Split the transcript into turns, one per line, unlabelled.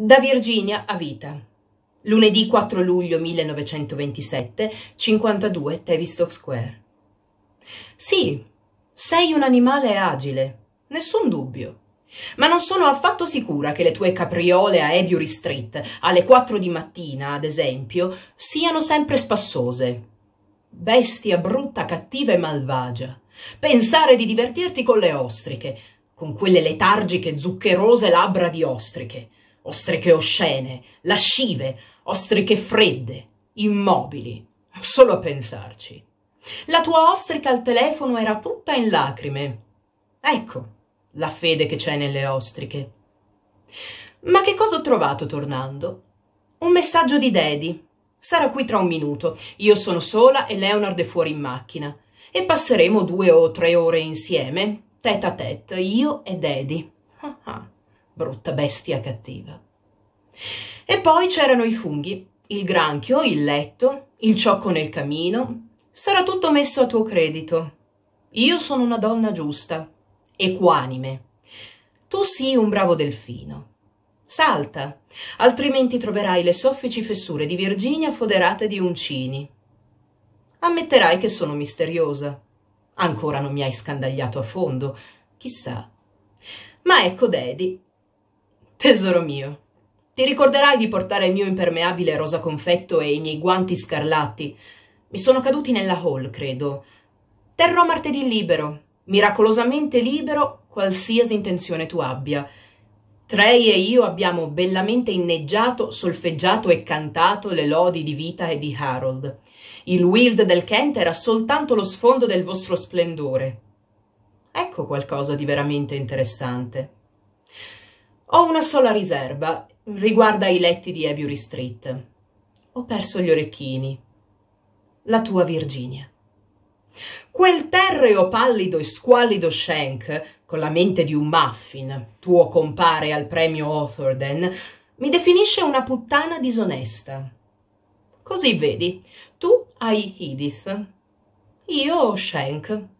Da Virginia a vita. Lunedì 4 luglio 1927, 52 Tavistock Square. Sì, sei un animale agile, nessun dubbio. Ma non sono affatto sicura che le tue capriole a Ebury Street alle 4 di mattina, ad esempio, siano sempre spassose. Bestia brutta, cattiva e malvagia. Pensare di divertirti con le ostriche, con quelle letargiche zuccherose labbra di ostriche ostriche oscene, lascive, ostriche fredde, immobili, solo a pensarci. La tua ostrica al telefono era tutta in lacrime. Ecco la fede che c'è nelle ostriche. Ma che cosa ho trovato tornando? Un messaggio di Daddy. Sarà qui tra un minuto. Io sono sola e Leonard è fuori in macchina. E passeremo due o tre ore insieme, tête à tête, io e Daddy. Ah ah brutta bestia cattiva. E poi c'erano i funghi, il granchio, il letto, il ciocco nel camino. Sarà tutto messo a tuo credito. Io sono una donna giusta, equanime. Tu sii un bravo delfino. Salta, altrimenti troverai le soffici fessure di Virginia foderate di uncini. Ammetterai che sono misteriosa. Ancora non mi hai scandagliato a fondo, chissà. Ma ecco Dedi, Tesoro mio, ti ricorderai di portare il mio impermeabile rosa confetto e i miei guanti scarlatti. Mi sono caduti nella hall, credo. Terrò martedì libero, miracolosamente libero, qualsiasi intenzione tu abbia. Trey e io abbiamo bellamente inneggiato, solfeggiato e cantato le lodi di Vita e di Harold. Il Wild del Kent era soltanto lo sfondo del vostro splendore. Ecco qualcosa di veramente interessante. Ho una sola riserva, mm. riguarda i letti di Ebury Street. Ho perso gli orecchini. La tua Virginia. Quel terreo pallido e squallido Shank, con la mente di un muffin, tuo compare al premio Hawthornden, mi definisce una puttana disonesta. Così vedi, tu hai Edith, io Shank.